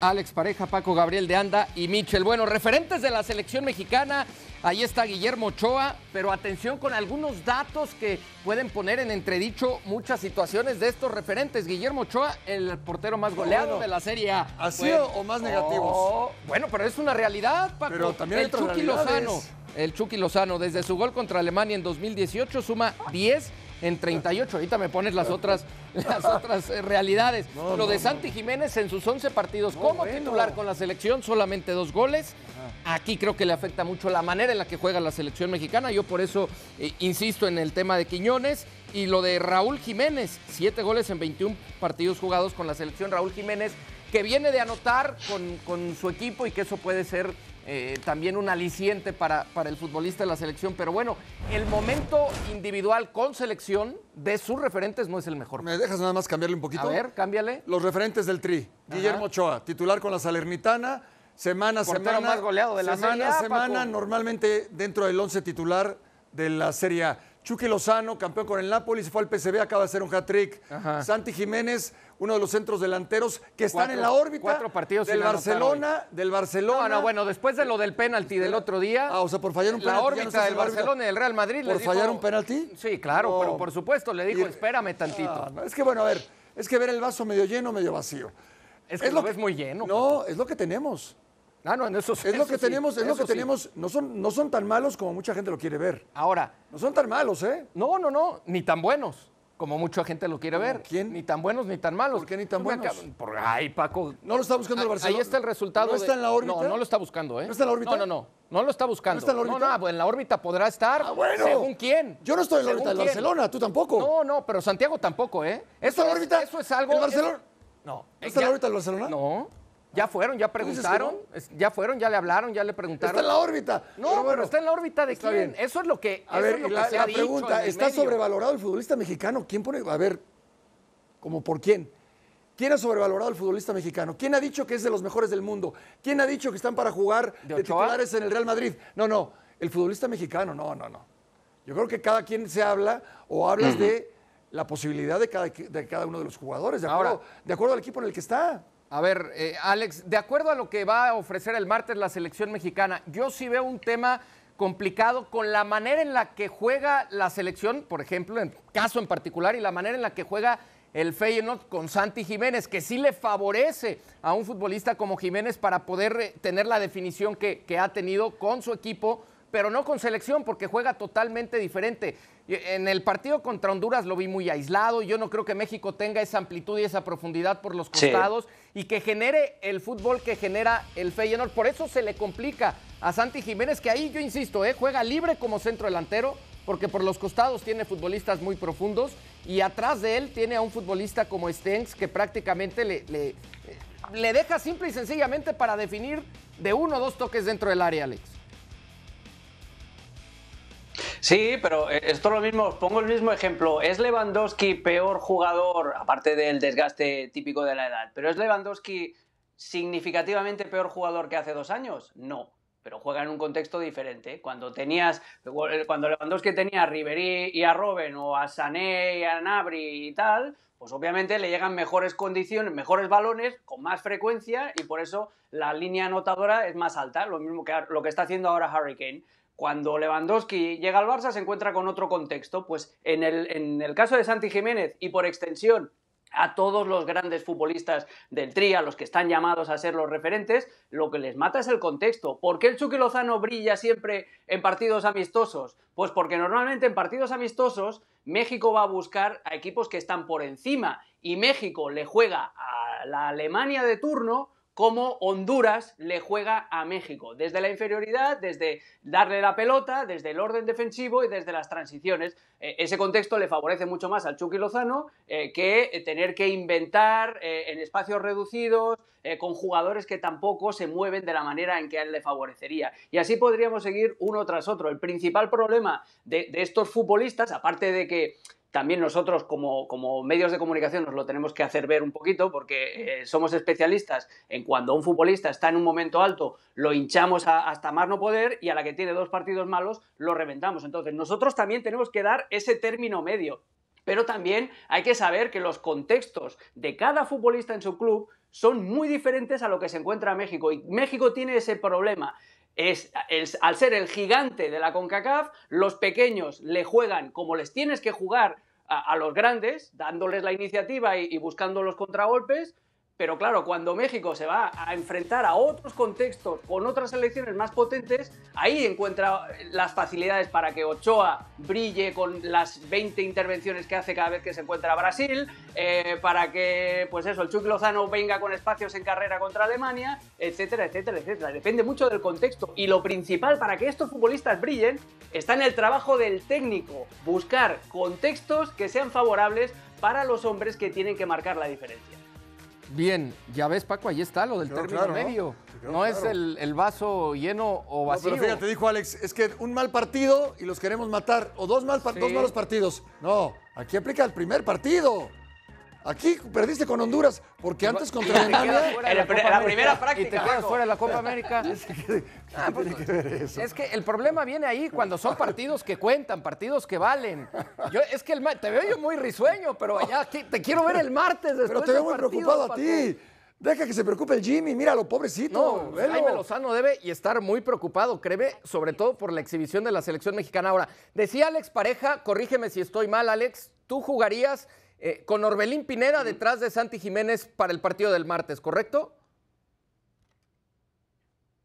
Alex Pareja, Paco Gabriel de Anda y Michel. Bueno, referentes de la selección mexicana, ahí está Guillermo Ochoa, pero atención con algunos datos que pueden poner en entredicho muchas situaciones de estos referentes. Guillermo Ochoa, el portero más goleado de la Serie A. ¿Ha sido o más negativos? Oh, bueno, pero es una realidad, Paco. Pero también el Chucky Lozano, el Chucky Lozano, desde su gol contra Alemania en 2018 suma 10 en 38. Ahorita me pones las otras, las otras eh, realidades. Lo de Santi Jiménez en sus 11 partidos como titular con la selección, solamente dos goles. Ah. Aquí creo que le afecta mucho la manera en la que juega la selección mexicana. Yo por eso eh, insisto en el tema de Quiñones y lo de Raúl Jiménez, siete goles en 21 partidos jugados con la selección Raúl Jiménez, que viene de anotar con, con, su equipo y que eso puede ser eh, también un aliciente para, para el futbolista de la selección. Pero bueno, el momento individual con selección de sus referentes no es el mejor. ¿Me dejas nada más cambiarle un poquito? A ver, cámbiale. Los referentes del Tri. Guillermo Ochoa, titular con la Salernitana. Semana, a semana. más goleado de la semana, A, semana, normalmente dentro del once titular de la Serie A. Chucky Lozano, campeón con el Napoli, fue al PCB, acaba de hacer un hat-trick. Santi Jiménez uno de los centros delanteros que están en la órbita cuatro partidos del Barcelona, del Barcelona. bueno, después de lo del penalti del otro día. Ah, o sea, por fallar un penalti. La órbita del Barcelona y del Real Madrid. ¿Por fallar un penalti? Sí, claro, pero por supuesto le dijo, espérame tantito. Ah, es que bueno, a ver, es que ver el vaso medio lleno, medio vacío. Es que es lo, muy lleno. No, es lo que tenemos. Ah, no, en eso, es lo que tenemos, es lo que tenemos. No son, no son tan malos como mucha gente lo quiere ver. Ahora. No son tan malos, ¿eh? No, no, no, ni tan buenos como mucha gente lo quiere ver. ¿Quién? Ni tan buenos ni tan malos. ¿Por qué ni tan buenos? ay, Paco. No lo está buscando el Barcelona. Ahí está el resultado. ¿No está en la órbita? No, no lo está buscando, ¿eh? ¿No está en la órbita? No, no, no. No lo está buscando. ¿No está en la órbita? No, no, en la órbita podrá estar. Ah, bueno. ¿Según quién? Yo no estoy en la órbita del Barcelona, tú tampoco. No, no, pero Santiago tampoco, ¿eh? está en la órbita? Eso es algo... ¿El Barcelona? No. ¿No está en la órbita del Barcelona? No. Ya fueron, ya preguntaron, ya fueron, ya le hablaron, ya le preguntaron. Está en la órbita. No, pero, bueno, está en la órbita de quién. Eso es lo que. A ver, es lo la, que se pregunta, ¿está sobrevalorado el futbolista mexicano? ¿Quién pone? A ver, ¿como por quién? ¿Quién ha sobrevalorado al futbolista mexicano? ¿Quién ha dicho que es de los mejores del mundo? ¿Quién ha dicho que están para jugar de, titulares en el Real Madrid? No, no. El futbolista mexicano, no, no, no. Yo creo que cada quien se habla o hablas de la posibilidad de cada, de cada uno de los jugadores, de acuerdo, de acuerdo al equipo en el que está. A ver, eh, Alex, de acuerdo a lo que va a ofrecer el martes la selección mexicana, yo sí veo un tema complicado con la manera en la que juega la selección, por ejemplo, en caso en particular, y la manera en la que juega el Feyenoord con Santi Jiménez, que sí le favorece a un futbolista como Jiménez para poder eh, tener la definición que ha tenido con su equipo, pero no con selección, porque juega totalmente diferente. En el partido contra Honduras lo vi muy aislado. Yo no creo que México tenga esa amplitud y esa profundidad por los costados y que genere el fútbol que genera el Feyenoord. Por eso se le complica a Santi Jiménez, que ahí yo insisto, eh, juega libre como centro delantero, porque por los costados tiene futbolistas muy profundos y atrás de él tiene a un futbolista como Stenks que prácticamente le, eh, le deja simple y sencillamente para definir de uno o dos toques dentro del área, Alex. Sí, pero esto eh, es lo mismo, os pongo el mismo ejemplo. ¿Es Lewandowski peor jugador, aparte del desgaste típico de la edad, pero es Lewandowski significativamente peor jugador que hace dos años? No pero juega en un contexto diferente. Cuando tenías, cuando Lewandowski tenía a Ribery y a Robben o a Sané y a Nabri y tal, pues obviamente le llegan mejores condiciones, mejores balones, con más frecuencia y por eso la línea anotadora es más alta, lo mismo que lo que está haciendo ahora Hurricane. Cuando Lewandowski llega al Barça se encuentra con otro contexto. Pues en el, en el caso de Santi Jiménez y por extensión a todos los grandes futbolistas del TRI, a los que están llamados a ser los referentes, lo que les mata es el contexto. ¿Por qué el Chucky Lozano brilla siempre en partidos amistosos? Pues porque normalmente en partidos amistosos México va a buscar a equipos que están por encima y México le juega a la Alemania de turno cómo Honduras le juega a México, desde la inferioridad, desde darle la pelota, desde el orden defensivo y desde las transiciones. Eh, ese contexto le favorece mucho más al Chucky Lozano eh, que eh, tener que inventar en espacios reducidos, con jugadores que tampoco se mueven de la manera en que a él le favorecería. Y así podríamos seguir uno tras otro. El principal problema de estos futbolistas, aparte de que también nosotros como, medios de comunicación nos lo tenemos que hacer ver un poquito porque eh, somos especialistas en cuando un futbolista está en un momento alto, lo hinchamos hasta más no poder y a la que tiene dos partidos malos, lo reventamos. Entonces nosotros también tenemos que dar ese término medio. Pero también hay que saber que los contextos de cada futbolista en su club son muy diferentes a lo que se encuentra en México. Y México tiene ese problema es, al ser el gigante de la CONCACAF, los pequeños le juegan como les tienes que jugar a, los grandes, dándoles la iniciativa y buscando los contragolpes, pero claro, cuando México se va a enfrentar a otros contextos con otras selecciones más potentes, ahí encuentra las facilidades para que Ochoa brille con las 20 intervenciones que hace cada vez que se encuentra Brasil, eh, para que, pues eso, el Chuck Lozano venga con espacios en carrera contra Alemania, etcétera, etcétera, etcétera. Depende mucho del contexto. Y lo principal para que estos futbolistas brillen está en el trabajo del técnico, buscar contextos que sean favorables para los hombres que tienen que marcar la diferencia. Bien, ya ves, Paco, ahí está lo del término medio. ¿no? es el, vaso lleno o vacío. pero fíjate, dijo Alex, es que un mal partido y los queremos matar. O dos, dos malos partidos. No, aquí aplica el primer partido. Aquí perdiste con Honduras, porque antes contra La, la, primera práctica. Y te quedas fuera de la Copa América. Ah, pues, es que el problema viene ahí cuando son partidos que cuentan, partidos que valen. Yo, es que el, te veo yo muy risueño, pero allá te quiero ver el martes. Después pero te veo muy preocupado a ti. Deja que se preocupe el Jimmy, míralo, pobrecito. No, Jaime Lozano debe y estar muy preocupado, créeme, sobre todo por la exhibición de la selección mexicana. Ahora, decía Alex Pareja, corrígeme si estoy mal, Alex, tú jugarías eh, con Orbelín Pineda detrás de Santi Jiménez para el partido del martes, ¿correcto?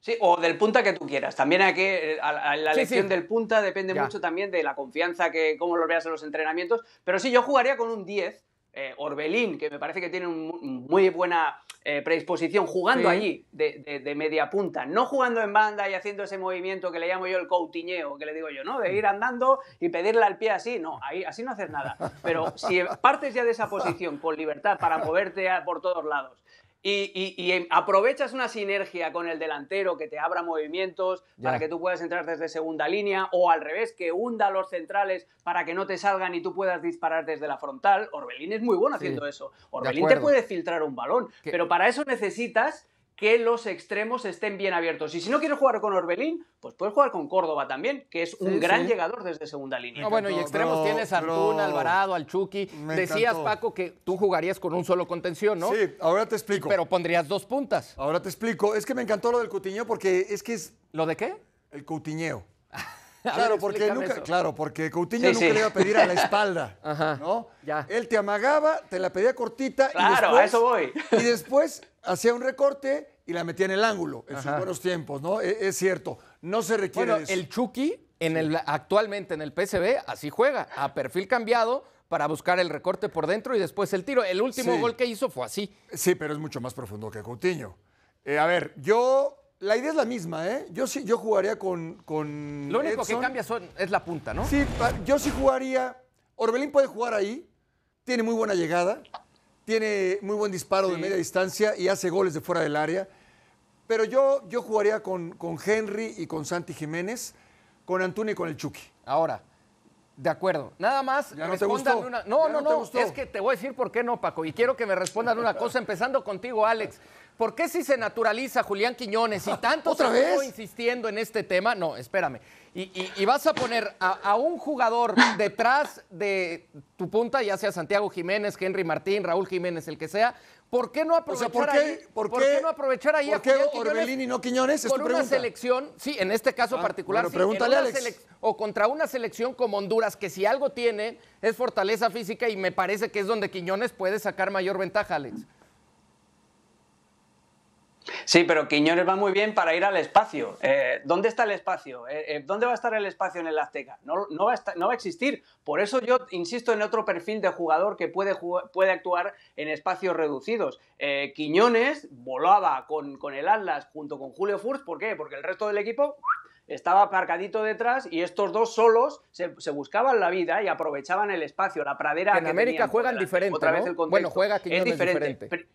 Sí, o del punta que tú quieras. También aquí que, eh, la elección del punta depende mucho también de la confianza que, cómo lo veas en los entrenamientos. Pero sí, yo jugaría con un 10, eh, Orbelín, que me parece que tiene un, muy buena eh, predisposición jugando allí de, media punta, no jugando en banda y haciendo ese movimiento que le llamo yo el coutiñeo, que le digo yo, ¿no? De ir andando y pedirle al pie así, no, ahí, así no haces nada. Pero si partes ya de esa posición con libertad para moverte por todos lados y, aprovechas una sinergia con el delantero que te abra movimientos para que tú puedas entrar desde segunda línea o al revés, que hunda los centrales para que no te salgan y tú puedas disparar desde la frontal. Orbelín es muy bueno haciendo eso. Orbelín te puede filtrar un balón, pero para eso necesitas que los extremos estén bien abiertos. Y si no quieres jugar con Orbelín, pues puedes jugar con Córdoba también, que es un gran llegador desde segunda línea. Ah, bueno, y extremos tienes a Alvarado, al Chucky. Decías, Paco, que tú jugarías con un solo contención, ¿no? Sí, ahora te explico. Pero pondrías dos puntas. Ahora te explico. Es que me encantó lo del Cutiño porque es que es... ¿Lo de qué? El Cutiñeo. Claro, porque nunca, claro, porque Coutinho nunca le iba a pedir a la espalda, ¿no? Ya. Él te amagaba, te la pedía cortita y después, eso voy. y después hacía un recorte y la metía en el ángulo en sus buenos tiempos, ¿no? E, es, cierto, no se requiere el Chucky en el, actualmente en el PSV así juega, a perfil cambiado para buscar el recorte por dentro y después el tiro. El último gol que hizo fue así. Sí, pero es mucho más profundo que Coutinho. Eh, a ver, yo la idea es la misma, ¿eh? Yo sí, yo jugaría con. con Lo único que cambia es la punta, ¿no? Sí, yo sí jugaría. Orbelín puede jugar ahí, tiene muy buena llegada, tiene muy buen disparo de media distancia y hace goles de fuera del área. Pero yo, yo jugaría con, con Henry y con Santi Jiménez, con Antuna y con el Chucky. Ahora, de acuerdo. Nada más. no Una... No, no, no, Es que te voy a decir por qué no, Paco. Y quiero que me respondan una cosa, empezando contigo, Alex. ¿Por qué si se naturaliza Julián Quiñones y tanto ¿Otra insistiendo en este tema? No, espérame. Y, y, y vas a poner a, un jugador detrás de tu punta, ya sea Santiago Jiménez, Henry Martín, Raúl Jiménez, el que sea. ¿Por qué no aprovechar ¿por ahí? ¿por qué, ¿por qué no aprovechar ahí a Orbelín y no Quiñones? Es una selección, sí, en este caso ah, particular, Alex. o contra una selección como Honduras, que si algo tiene es fortaleza física y me parece que es donde Quiñones puede sacar mayor ventaja, Alex. Sí, pero Quiñones va muy bien para ir al espacio. Eh, ¿Dónde está el espacio? Eh, eh, ¿Dónde va a estar el espacio en el Azteca? No, va a existir. Por eso yo insisto en otro perfil de jugador que puede, actuar en espacios reducidos. Quiñones volaba con, el Atlas junto con Julio Furz. ¿Por qué? Porque el resto del equipo estaba aparcadito detrás y estos dos solos se, buscaban la vida y aprovechaban el espacio, la pradera. en América juegan diferente. Otra vez el Bueno, juega Quiñones diferente. diferente.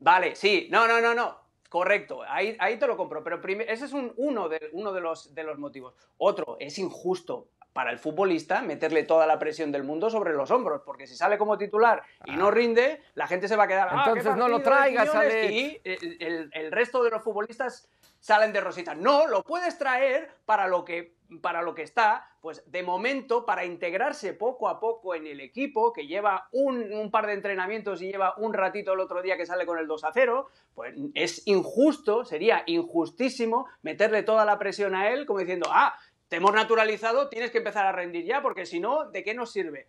Vale, sí, no, no, no, no. Correcto, ahí, ahí te lo compro, pero ese es un, uno, de, uno de, los, de los motivos. Otro, es injusto para el futbolista meterle toda la presión del mundo sobre los hombros, porque si sale como titular y no ah. rinde, la gente se va a quedar. Ah, Entonces no lo traigas, Y el, el, resto de los futbolistas salen de rosita. No, lo puedes traer para lo que para lo que está, pues de momento, para integrarse poco a poco en el equipo, que lleva un, par de entrenamientos y lleva un ratito el otro día que sale con el 2 a 0, pues es injusto, sería injustísimo meterle toda la presión a él, como diciendo, ah, te hemos naturalizado, tienes que empezar a rendir ya, porque si no, ¿de qué nos sirve?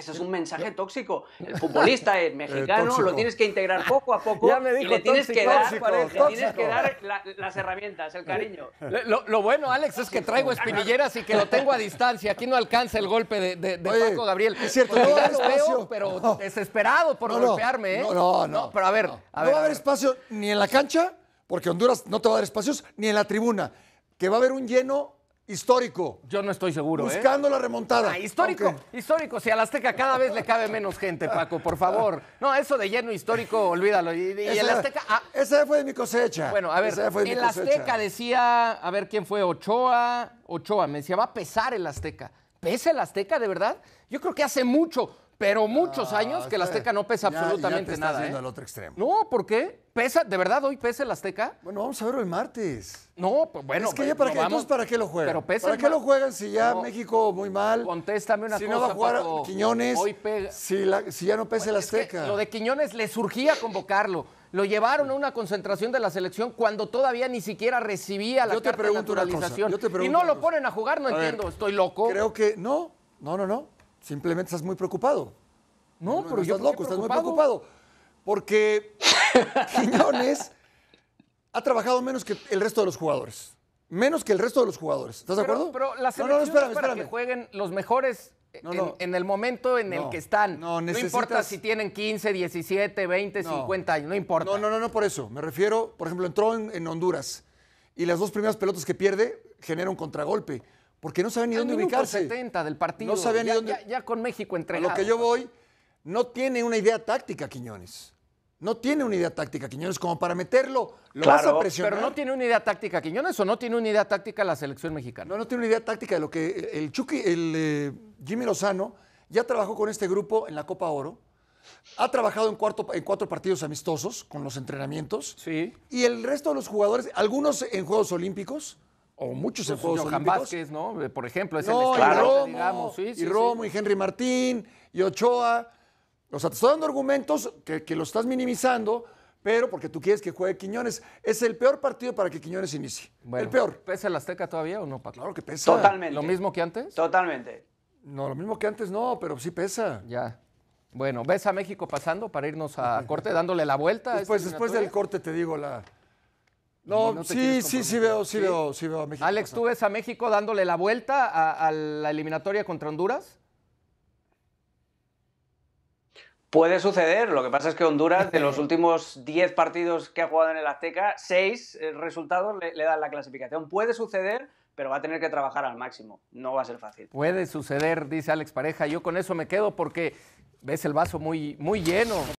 Ese es un mensaje tóxico. El futbolista es eh, mexicano, lo tienes que integrar poco a poco ya me dijo, y le tienes, que dar, las herramientas, el cariño. Lo, bueno, Alex, es que traigo espinilleras y que lo tengo a distancia. Aquí no alcanza el golpe de, Gabriel. Es cierto, veo, pero desesperado por golpearme. ¿eh? No, no, no, Pero a ver, a ver. No va a haber espacio ni en la cancha, porque Honduras no te va a dar espacios, ni en la tribuna. Que va a haber un lleno Histórico. Yo no estoy seguro. ¿eh? Buscando la remontada. Ah, histórico, histórico. Si al Azteca cada vez le cabe menos gente, Paco, por favor. No, eso de lleno histórico, olvídalo. Y, el Azteca. Ah. fue de mi cosecha. Bueno, a ver, el Azteca decía, a ver quién fue, Ochoa. Ochoa, me decía, va a pesar el Azteca. pese el Azteca de verdad? Yo creo que hace mucho pero muchos años que el Azteca no pesa absolutamente nada. ¿eh? otro extremo. No, ¿por qué? ¿Pesa? ¿De verdad hoy pesa el Azteca? Bueno, vamos a verlo el martes. No, pues bueno. Es que ya para, qué, vamos... ¿para qué lo juegan? ¿Para qué lo juegan si ya México muy mal? Contéstame una si cosa. Si no va a jugar Quiñones, hoy pega. Si, ya no pesa el Azteca. lo de Quiñones le surgía convocarlo. Lo llevaron a una concentración de la selección cuando todavía ni siquiera recibía la carta de naturalización. y no lo ponen a jugar, no entiendo, estoy loco. Creo que no, no, no, no. Simplemente estás muy preocupado. No, no pero estás loco, estás muy preocupado. Porque Quiñones ha trabajado menos que el resto de los jugadores. Menos que el resto de los jugadores. ¿Estás de acuerdo? Pero la no, espérame, es para que jueguen los mejores en, el momento en el que están. No, importa si tienen 15, 17, 20, 50 años, no importa. No, no, no, por eso. Me refiero, por ejemplo, entró en, en Honduras y las dos primeras pelotas que pierde genera un contragolpe porque no saben ni dónde ubicarse. No sabían ni dónde. Ya, con México entregado. A lo que yo voy, no tiene una idea táctica, Quiñones. No tiene una idea táctica, Quiñones, como para meterlo. Lo a presionar. Pero no tiene una idea táctica, Quiñones, o no tiene una idea táctica la selección mexicana. No, no tiene una idea táctica de lo que el, Chucky, el eh, Jimmy Lozano, ya trabajó con este grupo en la Copa Oro. Ha trabajado en, en cuatro partidos amistosos con los entrenamientos. Sí. Y el resto de los jugadores, algunos en Juegos Olímpicos, o muchos en pues, Juegos ¿no? Eh, por ejemplo, es el claro, digamos. y Romo, y Henry Martín, y Ochoa. O sea, te estoy dando argumentos que, lo estás minimizando, pero porque tú quieres que juegue Quiñones. Es el peor partido para que Quiñones inicie. el peor. ¿Pesa el Azteca todavía o no, Claro que pesa. Totalmente. ¿Lo mismo que antes? Totalmente. No, lo mismo que antes no, pero sí pesa. Ya. Bueno, ¿ves a México pasando para irnos a corte, dándole la vuelta? Pues después del corte te digo la, no, sí, sí, sí veo, sí, veo, sí veo a México. Alex, ¿tú ves a México dándole la vuelta a, la eliminatoria contra Honduras? Puede suceder, lo que pasa es que Honduras, de los últimos 10 partidos que ha jugado en el Azteca, 6 eh, resultados le, le, dan la clasificación. Puede suceder, pero va a tener que trabajar al máximo. No va a ser fácil. Puede suceder, dice Alex Pareja. Yo con eso me quedo porque ves el vaso muy, muy lleno.